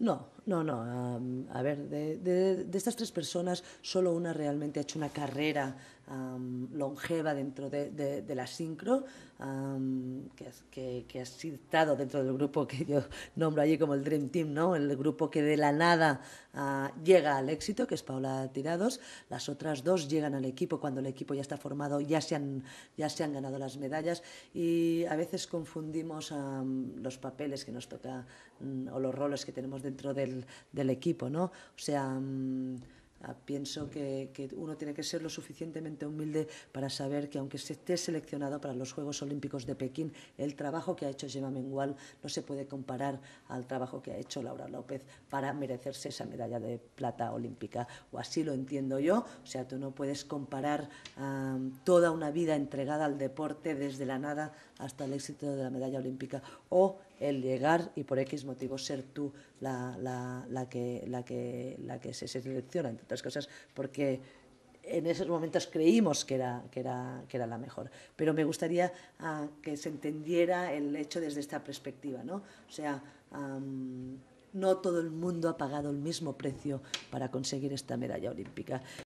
No, no, no. a ver, de, de, de, estas tres personas, solo una realmente ha hecho una carrera longeva dentro de, la sincro, que, ha que, citado dentro del grupo que yo nombro allí como el Dream Team, ¿no? el grupo que de la nada ah, llega al éxito, que es Paula Tirados. Las otras dos llegan al equipo cuando el equipo ya está formado, ya se han, ya se han ganado las medallas y a veces confundimos los papeles que nos toca mm, o los roles que tenemos dentro del, equipo. ¿no? O sea, mm, Ah, pienso que, uno tiene que ser lo suficientemente humilde para saber que aunque se esté seleccionado para los Juegos Olímpicos de Pekín, el trabajo que ha hecho Gemma Mengual no se puede comparar al trabajo que ha hecho Laura López para merecerse esa medalla de plata olímpica. O así lo entiendo yo. O sea, tú no puedes comparar toda una vida entregada al deporte desde la nada hasta el éxito de la medalla olímpica o el llegar y por X motivo ser tú la, que, la, la que se selecciona, entre otras cosas, porque en esos momentos creímos que era, que era, que era la mejor. Pero me gustaría ah, que se entendiera el hecho desde esta perspectiva, ¿no? O sea, no todo el mundo ha pagado el mismo precio para conseguir esta medalla olímpica.